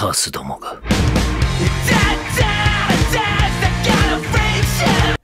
カースどもが。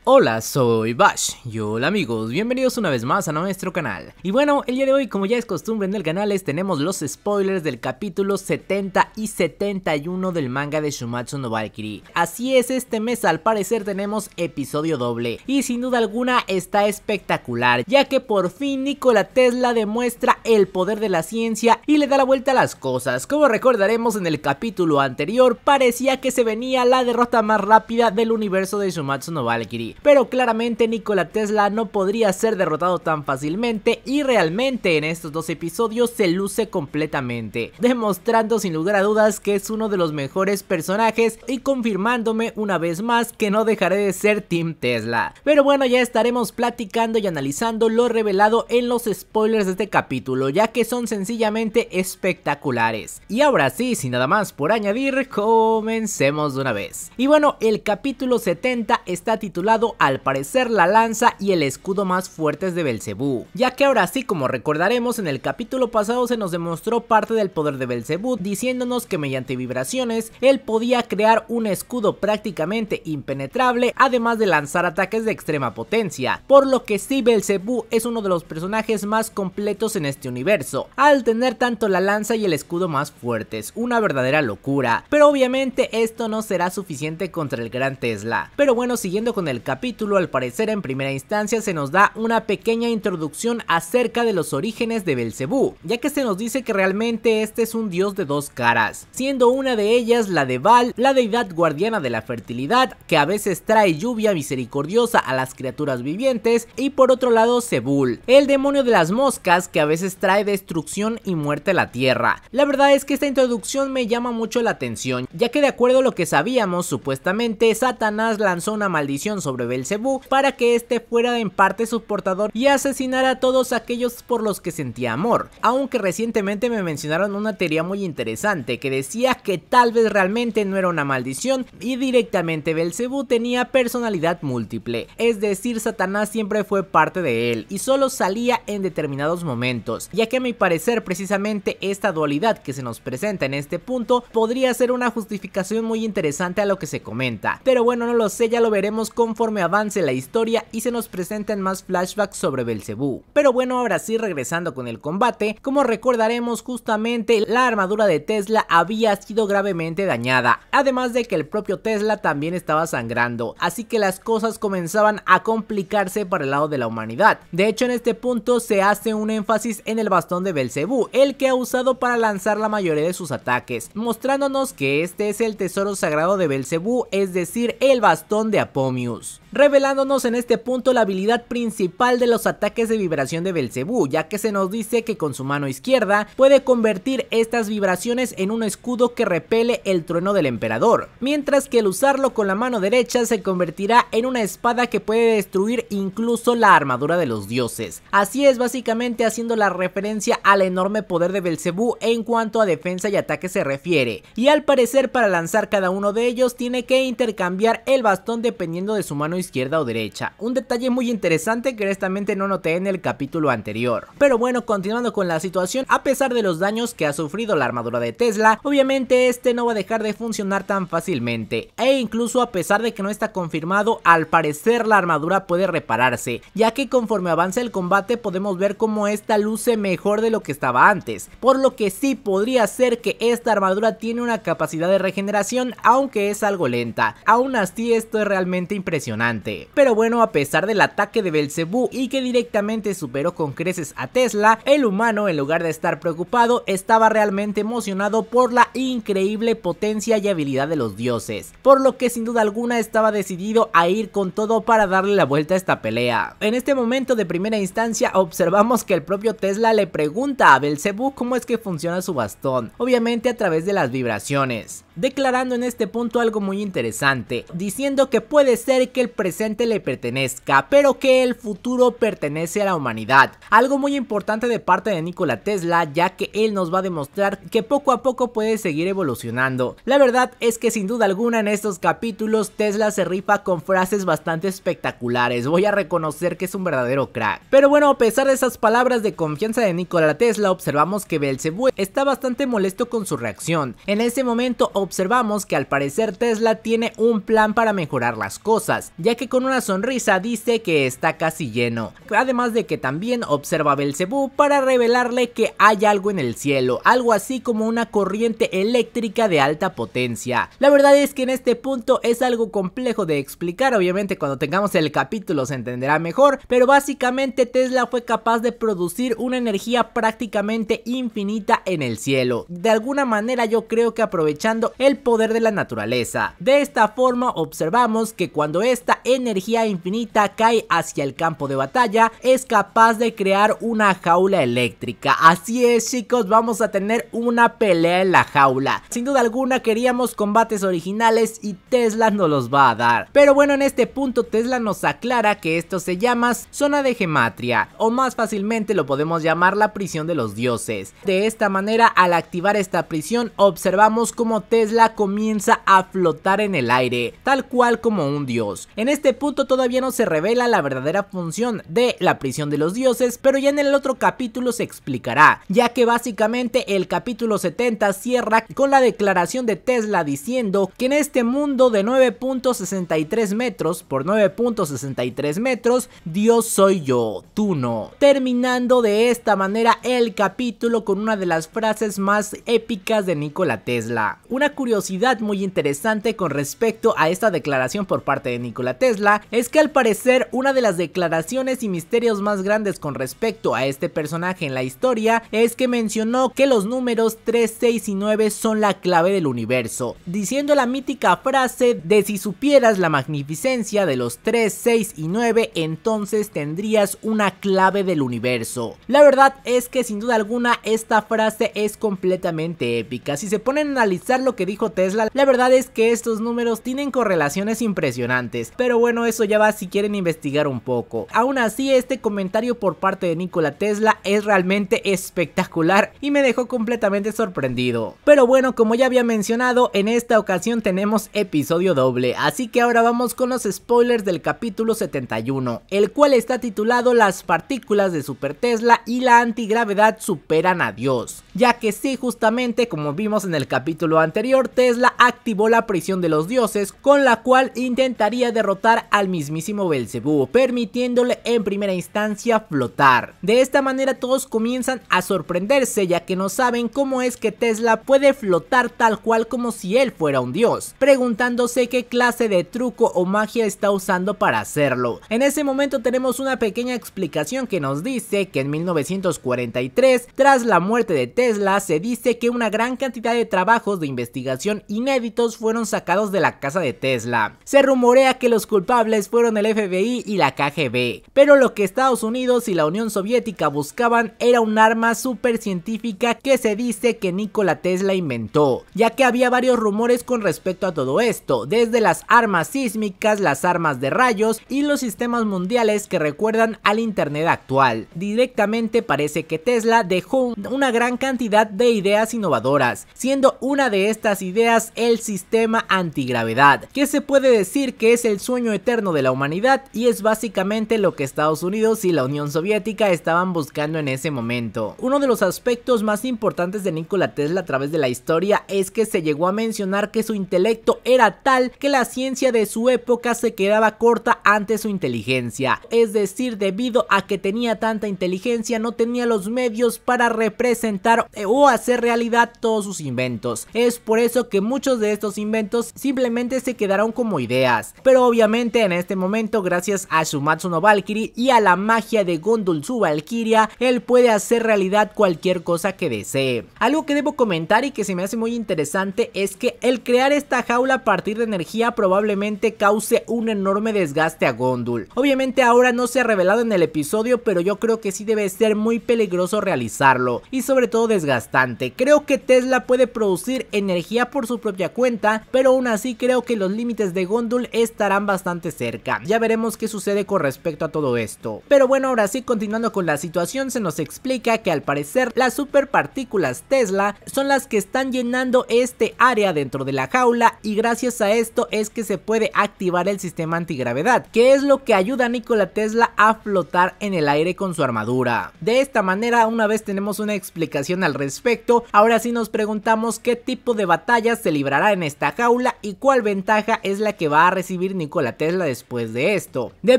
Hola, soy Bash y hola amigos, bienvenidos una vez más a nuestro canal. Y bueno, el día de hoy, como ya es costumbre en el canal, tenemos los spoilers del capítulo 70 y 71 del manga de Shumatsu no Valkyrie. Así es, este mes al parecer tenemos episodio doble y sin duda alguna está espectacular, ya que por fin Nikola Tesla demuestra el poder de la ciencia y le da la vuelta a las cosas. Como recordaremos en el capítulo anterior, parecía que se venía la derrota más rápida del universo de Shumatsu no Valkyrie pero claramente Nikola Tesla no podría ser derrotado tan fácilmente y realmente en estos dos episodios se luce completamente, demostrando sin lugar a dudas que es uno de los mejores personajes y confirmándome una vez más que no dejaré de ser Team Tesla. Pero bueno, ya estaremos platicando y analizando lo revelado en los spoilers de este capítulo, ya que son sencillamente espectaculares. Y ahora sí, sin nada más por añadir, comencemos de una vez. Y bueno, el capítulo 70 está titulado al parecer la lanza y el escudo más fuertes de Belcebú, ya que ahora sí como recordaremos en el capítulo pasado se nos demostró parte del poder de Belcebú diciéndonos que mediante vibraciones él podía crear un escudo prácticamente impenetrable además de lanzar ataques de extrema potencia, por lo que sí Belcebú es uno de los personajes más completos en este universo, al tener tanto la lanza y el escudo más fuertes, una verdadera locura, pero obviamente esto no será suficiente contra el gran Tesla. Pero bueno, siguiendo con el capítulo capítulo, al parecer en primera instancia se nos da una pequeña introducción acerca de los orígenes de Belcebú, ya que se nos dice que realmente este es un dios de dos caras, siendo una de ellas la de Val, la deidad guardiana de la fertilidad, que a veces trae lluvia misericordiosa a las criaturas vivientes, y por otro lado Sebul, el demonio de las moscas que a veces trae destrucción y muerte a la tierra. La verdad es que esta introducción me llama mucho la atención, ya que de acuerdo a lo que sabíamos, supuestamente Satanás lanzó una maldición sobre Belcebú para que éste fuera en parte su portador y asesinar a todos aquellos por los que sentía amor. Aunque recientemente me mencionaron una teoría muy interesante que decía que tal vez realmente no era una maldición y directamente Belcebú tenía personalidad múltiple, es decir, Satanás siempre fue parte de él y solo salía en determinados momentos, ya que a mi parecer precisamente esta dualidad que se nos presenta en este punto podría ser una justificación muy interesante a lo que se comenta. Pero bueno, no lo sé, ya lo veremos conforme avance la historia y se nos presentan más flashbacks sobre Belcebú. Pero bueno, ahora sí regresando con el combate, como recordaremos justamente la armadura de Tesla había sido gravemente dañada, además de que el propio Tesla también estaba sangrando, así que las cosas comenzaban a complicarse para el lado de la humanidad. De hecho en este punto se hace un énfasis en el bastón de Belcebú, el que ha usado para lanzar la mayoría de sus ataques, mostrándonos que este es el tesoro sagrado de Belcebú, es decir, el bastón de Apomius revelándonos en este punto la habilidad principal de los ataques de vibración de Belcebú, ya que se nos dice que con su mano izquierda puede convertir estas vibraciones en un escudo que repele el trueno del emperador, mientras que el usarlo con la mano derecha se convertirá en una espada que puede destruir incluso la armadura de los dioses. Así es básicamente haciendo la referencia al enorme poder de Belcebú en cuanto a defensa y ataque se refiere, y al parecer para lanzar cada uno de ellos tiene que intercambiar el bastón dependiendo de su mano izquierda izquierda o derecha, un detalle muy interesante que honestamente no noté en el capítulo anterior. Pero bueno, continuando con la situación, a pesar de los daños que ha sufrido la armadura de Tesla, obviamente este no va a dejar de funcionar tan fácilmente, e incluso a pesar de que no está confirmado, al parecer la armadura puede repararse, ya que conforme avanza el combate podemos ver cómo esta luce mejor de lo que estaba antes, por lo que sí podría ser que esta armadura tiene una capacidad de regeneración, aunque es algo lenta, aún así esto es realmente impresionante. Pero bueno, a pesar del ataque de Belcebú y que directamente superó con creces a Tesla, el humano en lugar de estar preocupado estaba realmente emocionado por la increíble potencia y habilidad de los dioses, por lo que sin duda alguna estaba decidido a ir con todo para darle la vuelta a esta pelea. En este momento de primera instancia observamos que el propio Tesla le pregunta a Belcebú cómo es que funciona su bastón, obviamente a través de las vibraciones declarando en este punto algo muy interesante, diciendo que puede ser que el presente le pertenezca, pero que el futuro pertenece a la humanidad. Algo muy importante de parte de Nikola Tesla, ya que él nos va a demostrar que poco a poco puede seguir evolucionando. La verdad es que sin duda alguna en estos capítulos Tesla se rifa con frases bastante espectaculares, voy a reconocer que es un verdadero crack. Pero bueno, a pesar de esas palabras de confianza de Nikola Tesla, observamos que Belzebue está bastante molesto con su reacción. En ese momento observamos que al parecer Tesla tiene un plan para mejorar las cosas, ya que con una sonrisa dice que está casi lleno. Además de que también observa a Belcebú para revelarle que hay algo en el cielo, algo así como una corriente eléctrica de alta potencia. La verdad es que en este punto es algo complejo de explicar, obviamente cuando tengamos el capítulo se entenderá mejor, pero básicamente Tesla fue capaz de producir una energía prácticamente infinita en el cielo. De alguna manera yo creo que aprovechando el poder de la naturaleza. De esta forma observamos que cuando esta energía infinita cae hacia el campo de batalla es capaz de crear una jaula eléctrica. Así es chicos, vamos a tener una pelea en la jaula. Sin duda alguna queríamos combates originales y Tesla nos los va a dar. Pero bueno, en este punto Tesla nos aclara que esto se llama zona de gematria o más fácilmente lo podemos llamar la prisión de los dioses. De esta manera al activar esta prisión observamos como Tesla Tesla comienza a flotar en el aire, tal cual como un dios. En este punto todavía no se revela la verdadera función de la prisión de los dioses, pero ya en el otro capítulo se explicará, ya que básicamente el capítulo 70 cierra con la declaración de Tesla diciendo que en este mundo de 9.63 metros por 9.63 metros, Dios soy yo, tú no. Terminando de esta manera el capítulo con una de las frases más épicas de Nikola Tesla, una curiosidad muy interesante con respecto a esta declaración por parte de Nikola Tesla es que al parecer una de las declaraciones y misterios más grandes con respecto a este personaje en la historia es que mencionó que los números 3, 6 y 9 son la clave del universo, diciendo la mítica frase de si supieras la magnificencia de los 3, 6 y 9 entonces tendrías una clave del universo. La verdad es que sin duda alguna esta frase es completamente épica, si se ponen a analizar lo que dijo Tesla, la verdad es que estos números tienen correlaciones impresionantes, pero bueno, eso ya va si quieren investigar un poco. Aún así, este comentario por parte de Nikola Tesla es realmente espectacular y me dejó completamente sorprendido. Pero bueno, como ya había mencionado, en esta ocasión tenemos episodio doble, así que ahora vamos con los spoilers del capítulo 71, el cual está titulado Las partículas de Super Tesla y la antigravedad superan a Dios, ya que sí, justamente como vimos en el capítulo anterior, Tesla activó la prisión de los dioses, con la cual intentaría derrotar al mismísimo Belcebú, permitiéndole en primera instancia flotar. De esta manera todos comienzan a sorprenderse, ya que no saben cómo es que Tesla puede flotar tal cual como si él fuera un dios, preguntándose qué clase de truco o magia está usando para hacerlo. En ese momento tenemos una pequeña explicación que nos dice que en 1943, tras la muerte de Tesla, se dice que una gran cantidad de trabajos de investigación investigación inéditos fueron sacados de la casa de Tesla. Se rumorea que los culpables fueron el FBI y la KGB, pero lo que Estados Unidos y la Unión Soviética buscaban era un arma supercientífica que se dice que Nikola Tesla inventó, ya que había varios rumores con respecto a todo esto, desde las armas sísmicas, las armas de rayos y los sistemas mundiales que recuerdan al Internet actual. Directamente parece que Tesla dejó una gran cantidad de ideas innovadoras, siendo una de estas ideas el sistema antigravedad, que se puede decir que es el sueño eterno de la humanidad y es básicamente lo que Estados Unidos y la Unión Soviética estaban buscando en ese momento. Uno de los aspectos más importantes de Nikola Tesla a través de la historia es que se llegó a mencionar que su intelecto era tal que la ciencia de su época se quedaba corta ante su inteligencia, es decir, debido a que tenía tanta inteligencia no tenía los medios para representar eh, o hacer realidad todos sus inventos. Es por eso que muchos de estos inventos simplemente se quedaron como ideas. Pero obviamente en este momento, gracias a Shumatsu no Valkyrie y a la magia de Gondul su Valkyria, él puede hacer realidad cualquier cosa que desee. Algo que debo comentar y que se me hace muy interesante es que el crear esta jaula a partir de energía probablemente cause un enorme desgaste a Gondul. Obviamente ahora no se ha revelado en el episodio, pero yo creo que sí debe ser muy peligroso realizarlo y sobre todo desgastante. Creo que Tesla puede producir energía por su propia cuenta, pero aún así creo que los límites de Gondul estarán bastante cerca. Ya veremos qué sucede con respecto a todo esto. Pero bueno, ahora sí, continuando con la situación, se nos explica que al parecer las superpartículas Tesla son las que están llenando este área dentro de la jaula y gracias a esto es que se puede activar el sistema antigravedad, que es lo que ayuda a Nikola Tesla a flotar en el aire con su armadura. De esta manera, una vez tenemos una explicación al respecto, ahora sí nos preguntamos qué tipo de batalla se librará en esta jaula y cuál ventaja es la que va a recibir Nikola Tesla después de esto. De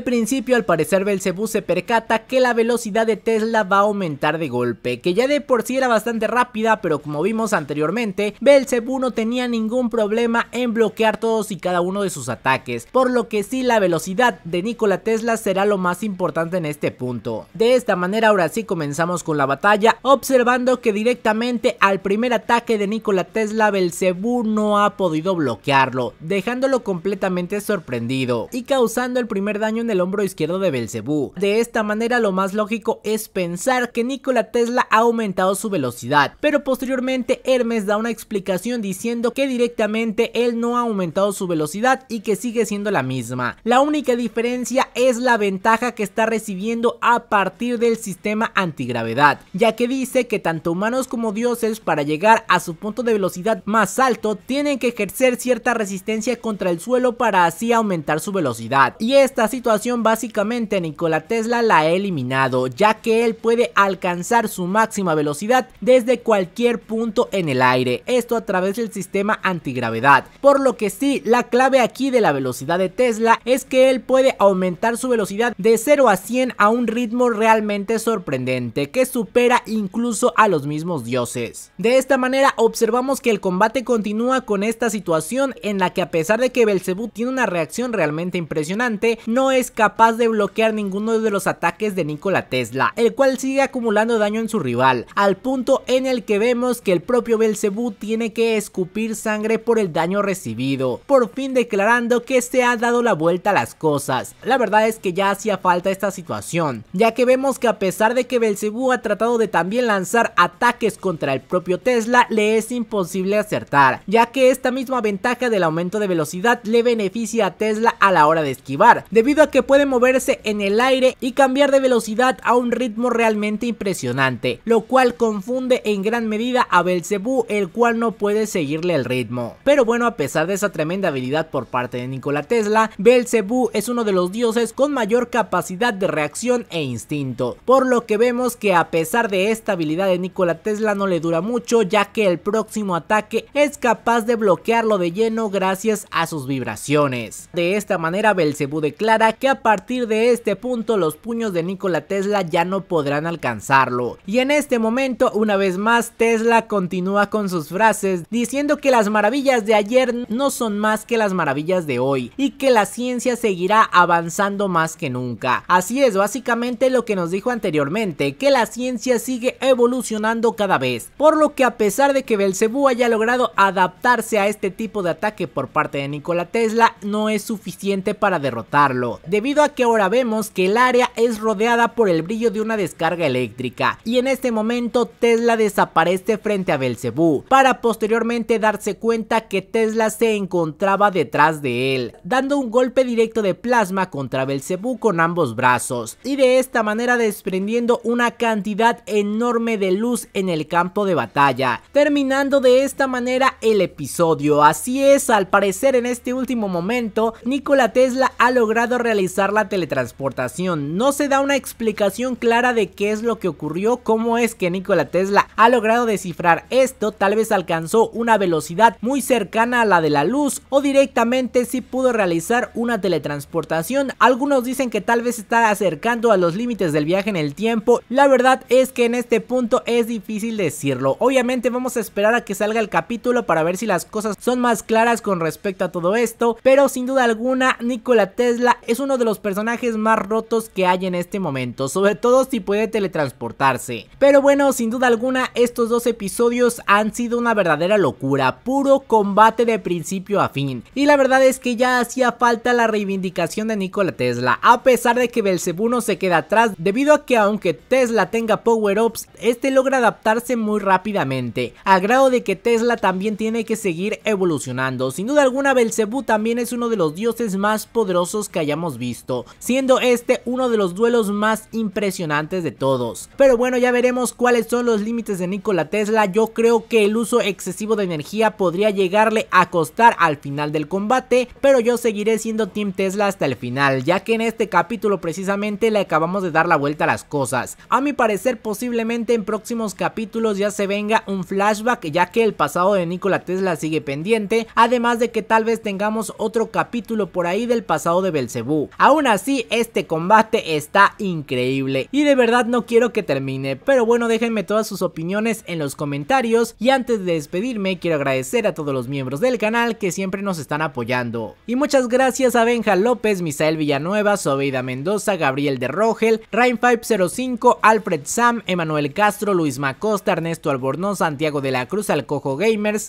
principio al parecer Belcebú se percata que la velocidad de Tesla va a aumentar de golpe, que ya de por sí era bastante rápida pero como vimos anteriormente, Belcebú no tenía ningún problema en bloquear todos y cada uno de sus ataques, por lo que sí la velocidad de Nikola Tesla será lo más importante en este punto. De esta manera ahora sí comenzamos con la batalla, observando que directamente al primer ataque de Nikola Tesla el no ha podido bloquearlo, dejándolo completamente sorprendido y causando el primer daño en el hombro izquierdo de Belzebú... De esta manera lo más lógico es pensar que Nikola Tesla ha aumentado su velocidad, pero posteriormente Hermes da una explicación diciendo que directamente él no ha aumentado su velocidad y que sigue siendo la misma. La única diferencia es la ventaja que está recibiendo a partir del sistema antigravedad, ya que dice que tanto humanos como dioses para llegar a su punto de velocidad más más alto tienen que ejercer cierta resistencia contra el suelo para así aumentar su velocidad. Y esta situación básicamente Nikola Tesla la ha eliminado, ya que él puede alcanzar su máxima velocidad desde cualquier punto en el aire, esto a través del sistema antigravedad. Por lo que sí, la clave aquí de la velocidad de Tesla es que él puede aumentar su velocidad de 0 a 100 a un ritmo realmente sorprendente, que supera incluso a los mismos dioses. De esta manera observamos que el combate continúa con esta situación en la que a pesar de que Belzebú tiene una reacción realmente impresionante, no es capaz de bloquear ninguno de los ataques de Nikola Tesla, el cual sigue acumulando daño en su rival, al punto en el que vemos que el propio Belzebú tiene que escupir sangre por el daño recibido, por fin declarando que se ha dado la vuelta a las cosas. La verdad es que ya hacía falta esta situación, ya que vemos que a pesar de que Belzebú ha tratado de también lanzar ataques contra el propio Tesla, le es imposible hacer acertar, ya que esta misma ventaja del aumento de velocidad le beneficia a Tesla a la hora de esquivar, debido a que puede moverse en el aire y cambiar de velocidad a un ritmo realmente impresionante, lo cual confunde en gran medida a Belcebú, el cual no puede seguirle el ritmo. Pero bueno, a pesar de esa tremenda habilidad por parte de Nikola Tesla, Belcebú es uno de los dioses con mayor capacidad de reacción e instinto, por lo que vemos que a pesar de esta habilidad de Nikola Tesla no le dura mucho, ya que el próximo ataque es capaz de bloquearlo de lleno gracias a sus vibraciones. De esta manera Belzebú declara que a partir de este punto los puños de Nikola Tesla ya no podrán alcanzarlo. Y en este momento una vez más Tesla continúa con sus frases diciendo que las maravillas de ayer no son más que las maravillas de hoy y que la ciencia seguirá avanzando más que nunca. Así es básicamente lo que nos dijo anteriormente, que la ciencia sigue evolucionando cada vez, por lo que a pesar de que Belzebú haya logrado adaptarse a este tipo de ataque por parte de Nikola Tesla no es suficiente para derrotarlo, debido a que ahora vemos que el área es rodeada por el brillo de una descarga eléctrica y en este momento Tesla desaparece frente a Belcebú para posteriormente darse cuenta que Tesla se encontraba detrás de él, dando un golpe directo de plasma contra Belcebú con ambos brazos y de esta manera desprendiendo una cantidad enorme de luz en el campo de batalla, terminando de esta manera manera el episodio. Así es, al parecer en este último momento, Nikola Tesla ha logrado realizar la teletransportación. No se da una explicación clara de qué es lo que ocurrió, cómo es que Nikola Tesla ha logrado descifrar esto, tal vez alcanzó una velocidad muy cercana a la de la luz o directamente si pudo realizar una teletransportación. Algunos dicen que tal vez está acercando a los límites del viaje en el tiempo. La verdad es que en este punto es difícil decirlo. Obviamente vamos a esperar a que salga el capítulo capítulo para ver si las cosas son más claras con respecto a todo esto, pero sin duda alguna Nikola Tesla es uno de los personajes más rotos que hay en este momento, sobre todo si puede teletransportarse. Pero bueno, sin duda alguna estos dos episodios han sido una verdadera locura, puro combate de principio a fin. Y la verdad es que ya hacía falta la reivindicación de Nikola Tesla, a pesar de que Belzebú se queda atrás debido a que aunque Tesla tenga power-ups, este logra adaptarse muy rápidamente, a grado de que Tesla también tiene que seguir evolucionando. Sin duda alguna, Belcebú también es uno de los dioses más poderosos que hayamos visto, siendo este uno de los duelos más impresionantes de todos. Pero bueno, ya veremos cuáles son los límites de Nikola Tesla. Yo creo que el uso excesivo de energía podría llegarle a costar al final del combate, pero yo seguiré siendo Team Tesla hasta el final, ya que en este capítulo precisamente le acabamos de dar la vuelta a las cosas. A mi parecer, posiblemente en próximos capítulos ya se venga un flashback, ya que el pasado de Nikola Tesla sigue pendiente, además de que tal vez tengamos otro capítulo por ahí del pasado de Belcebú. Aún así, este combate está increíble y de verdad no quiero que termine, pero bueno, déjenme todas sus opiniones en los comentarios y antes de despedirme quiero agradecer a todos los miembros del canal que siempre nos están apoyando. Y muchas gracias a Benja López, Misael Villanueva, Sobeida Mendoza, Gabriel de Rogel, Rain 505, Alfred Sam, Emanuel Castro, Luis Macosta, Ernesto Albornoz, Santiago de la Cruz, Alcojo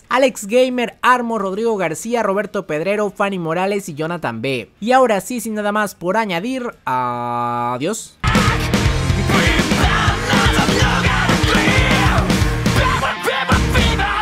Alex Gamer, Armo, Rodrigo García, Roberto Pedrero, Fanny Morales y Jonathan B. Y ahora sí, sin nada más por añadir, adiós.